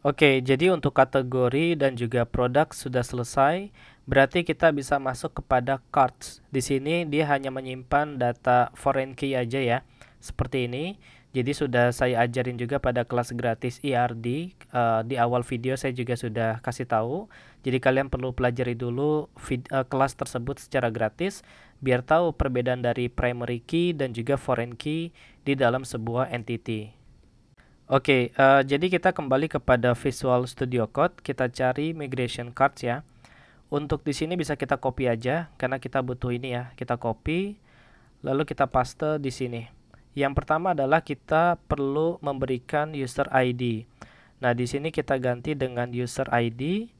Oke, jadi untuk kategori dan juga produk sudah selesai, berarti kita bisa masuk kepada cards. Di sini dia hanya menyimpan data foreign key aja ya, seperti ini. Jadi sudah saya ajarin juga pada kelas gratis IRD e uh, eh, di awal video saya juga sudah kasih tahu. Jadi kalian perlu pelajari dulu vid, uh, kelas tersebut secara gratis biar tahu perbedaan dari primary key dan juga foreign key di dalam sebuah entity. Oke, okay, uh, eh, jadi kita kembali kepada Visual Studio Code. Kita cari migration cards ya. Untuk di sini bisa kita copy aja karena kita butuh ini ya. Kita copy, lalu kita paste di sini. Yang pertama adalah kita perlu memberikan user ID. Nah, di sini kita ganti dengan user ID.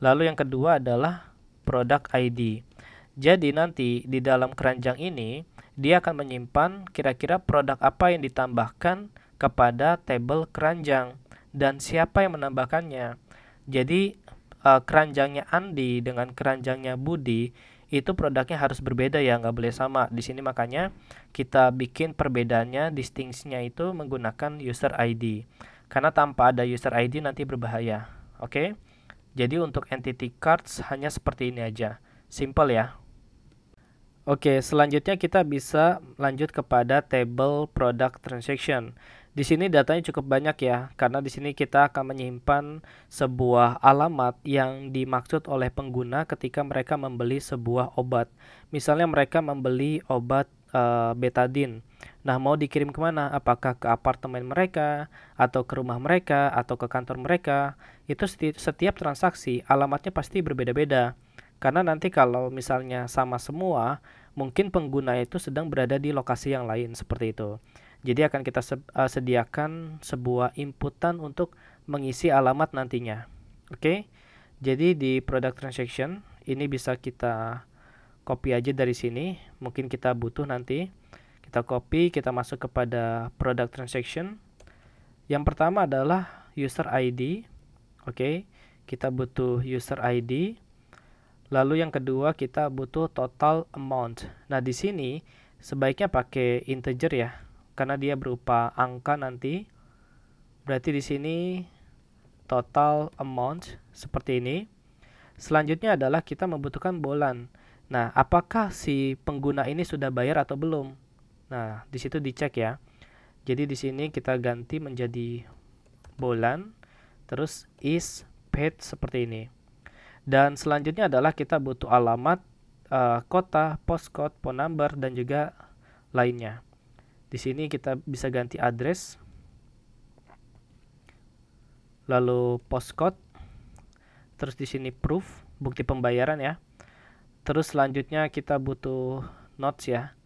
Lalu yang kedua adalah product ID. Jadi nanti di dalam keranjang ini dia akan menyimpan kira-kira produk apa yang ditambahkan kepada tabel keranjang dan siapa yang menambahkannya. Jadi uh, keranjangnya Andi dengan keranjangnya Budi itu produknya harus berbeda ya nggak boleh sama di sini makanya kita bikin perbedaannya distingsinya itu menggunakan user ID karena tanpa ada user ID nanti berbahaya oke okay? jadi untuk entity cards hanya seperti ini aja simple ya oke okay, selanjutnya kita bisa lanjut kepada table product transaction di sini datanya cukup banyak ya, karena di sini kita akan menyimpan sebuah alamat yang dimaksud oleh pengguna ketika mereka membeli sebuah obat. Misalnya mereka membeli obat e, eh, betadin. Nah, mau dikirim kemana? Apakah ke apartemen mereka, atau ke rumah mereka, atau ke kantor mereka? Itu seti setiap transaksi alamatnya pasti berbeda-beda. Karena nanti kalau misalnya sama semua, mungkin pengguna itu sedang berada di lokasi yang lain seperti itu. Jadi akan kita eh, sediakan sebuah inputan untuk mengisi alamat nantinya. Oke. Okay? Jadi di product transaction ini bisa kita copy aja dari sini. Mungkin kita butuh nanti. Kita copy, kita masuk kepada product transaction. Yang pertama adalah user ID. Oke. Okay? Kita butuh user ID. Lalu yang kedua kita butuh total amount. Nah, di sini sebaiknya pakai integer ya karena dia berupa angka nanti. Berarti di sini total amount seperti ini. Selanjutnya adalah kita membutuhkan bolan. Nah, apakah si pengguna ini sudah bayar atau belum? Nah, di situ dicek ya. Jadi di sini kita ganti menjadi bolan terus is paid seperti ini. Dan selanjutnya adalah kita butuh alamat, uh, kota, postcode, phone number dan juga lainnya. Di sini kita bisa ganti address. Lalu postcode. Terus di sini proof, bukti pembayaran ya. Terus selanjutnya kita butuh notes ya.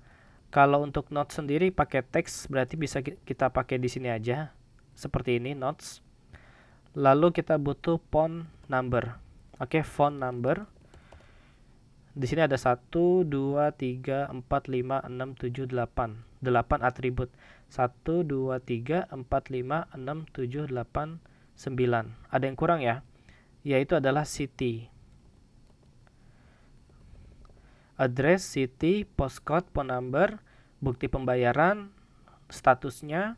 Kalau untuk notes sendiri pakai teks berarti bisa kita pakai di sini aja. Seperti ini notes. Lalu kita butuh phone number. Oke, okay, phone number. Di sini ada 1, 2, 3, 4, 5, 6, 7, 8. 8 atribut. 1, 2, 3, 4, 5, 6, 7, 8, 9. Ada yang kurang ya? Yaitu adalah city. Address, city, postcode, phone number, bukti pembayaran, statusnya,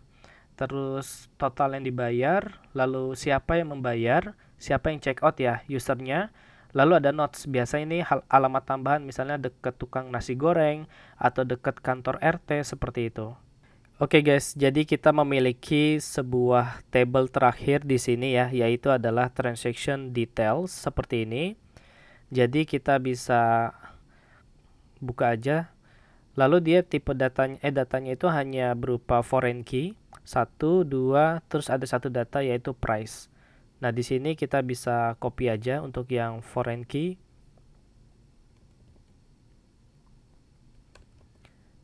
terus total yang dibayar, lalu siapa yang membayar, siapa yang check out ya, usernya, Lalu ada notes, biasa ini hal alamat tambahan misalnya dekat tukang nasi goreng atau dekat kantor RT seperti itu. Oke okay guys, jadi kita memiliki sebuah table terakhir di sini ya, yaitu adalah transaction details seperti ini. Jadi kita bisa buka aja. Lalu dia tipe datanya eh datanya itu hanya berupa foreign key, 1 2 terus ada satu data yaitu price. Nah, di sini kita bisa copy aja untuk yang foreign key.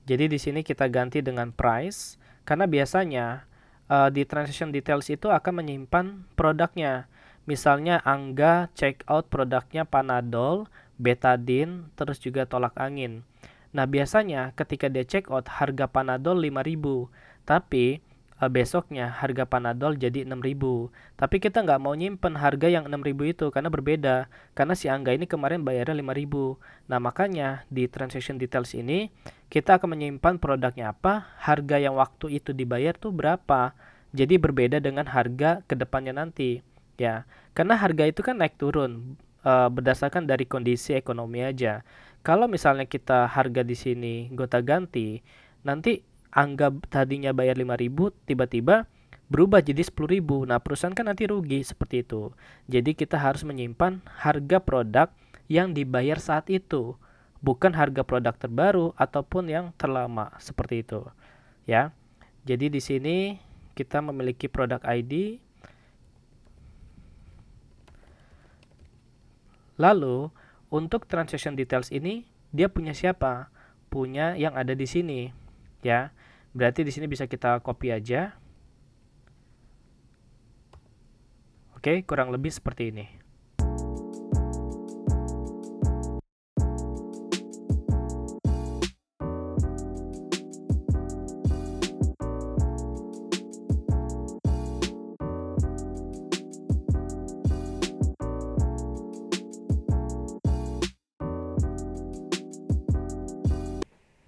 Jadi di sini kita ganti dengan price karena biasanya uh, di transaction details itu akan menyimpan produknya. Misalnya Angga check out produknya Panadol, Betadine, terus juga tolak angin. Nah, biasanya ketika dia check out harga Panadol 5000, tapi Eh, besoknya harga Panadol jadi 6000 tapi kita nggak mau nyimpen harga yang 6000 itu karena berbeda karena si Angga ini kemarin bayarnya 5000 nah makanya di transaction details ini kita akan menyimpan produknya apa harga yang waktu itu dibayar tuh berapa jadi berbeda dengan harga kedepannya nanti ya karena harga itu kan naik turun uh, berdasarkan dari kondisi ekonomi aja. Kalau misalnya kita harga di sini gonta-ganti, nanti anggap tadinya bayar 5000 tiba-tiba berubah jadi 10.000. Nah, perusahaan kan nanti rugi seperti itu. Jadi kita harus menyimpan harga produk yang dibayar saat itu, bukan harga produk terbaru ataupun yang terlama seperti itu. Ya. Jadi di sini kita memiliki produk ID. Lalu untuk transaction details ini dia punya siapa? Punya yang ada di sini ya. Berarti di sini bisa kita copy aja. Oke, kurang lebih seperti ini.